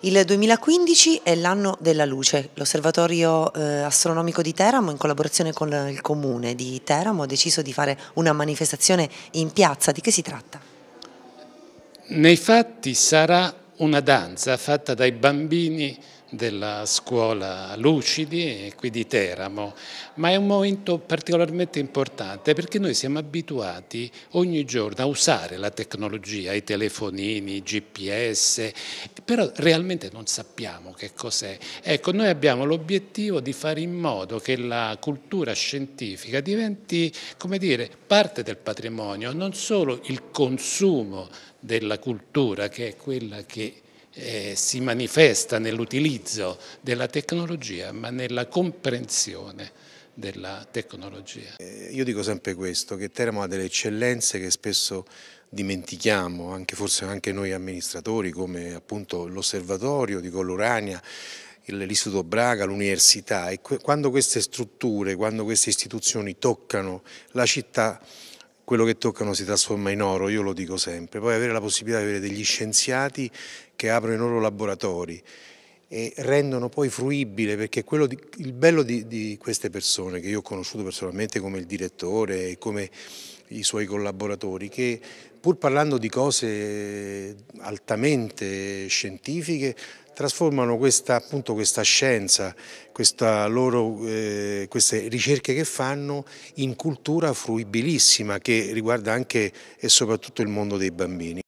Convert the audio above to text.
Il 2015 è l'anno della luce. L'osservatorio eh, astronomico di Teramo, in collaborazione con il comune di Teramo, ha deciso di fare una manifestazione in piazza. Di che si tratta? Nei fatti sarà una danza fatta dai bambini della scuola Lucidi qui di Teramo, ma è un momento particolarmente importante perché noi siamo abituati ogni giorno a usare la tecnologia, i telefonini, i GPS, però realmente non sappiamo che cos'è. Ecco, noi abbiamo l'obiettivo di fare in modo che la cultura scientifica diventi, come dire, parte del patrimonio, non solo il consumo della cultura che è quella che eh, si manifesta nell'utilizzo della tecnologia ma nella comprensione della tecnologia. Eh, io dico sempre questo, che Teramo ha delle eccellenze che spesso dimentichiamo, anche forse anche noi amministratori, come appunto l'osservatorio di Collurania, l'Istituto Braga, l'università e quando queste strutture, quando queste istituzioni toccano la città quello che toccano si trasforma in oro, io lo dico sempre. Poi avere la possibilità di avere degli scienziati che aprono i loro laboratori e rendono poi fruibile, perché quello di, il bello di, di, queste persone che io ho conosciuto personalmente come il direttore e come i suoi collaboratori, che pur parlando di cose altamente scientifiche trasformano questa, appunto, questa scienza, loro, eh, queste ricerche che fanno in cultura fruibilissima che riguarda anche e soprattutto il mondo dei bambini.